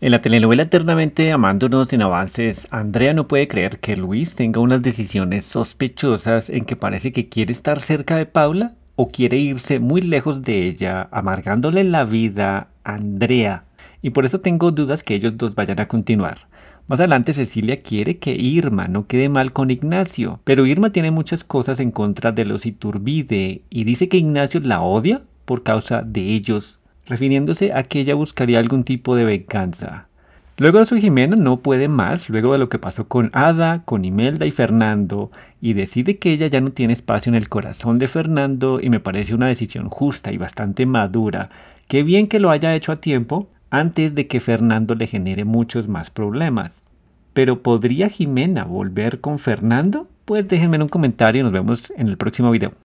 En la telenovela Eternamente Amándonos en Avances, Andrea no puede creer que Luis tenga unas decisiones sospechosas en que parece que quiere estar cerca de Paula o quiere irse muy lejos de ella, amargándole la vida a Andrea. Y por eso tengo dudas que ellos dos vayan a continuar. Más adelante Cecilia quiere que Irma no quede mal con Ignacio, pero Irma tiene muchas cosas en contra de los Iturbide y dice que Ignacio la odia por causa de ellos refiriéndose a que ella buscaría algún tipo de venganza. Luego de su Jimena no puede más, luego de lo que pasó con Ada, con Imelda y Fernando, y decide que ella ya no tiene espacio en el corazón de Fernando y me parece una decisión justa y bastante madura. Qué bien que lo haya hecho a tiempo antes de que Fernando le genere muchos más problemas. Pero ¿podría Jimena volver con Fernando? Pues déjenme en un comentario y nos vemos en el próximo video.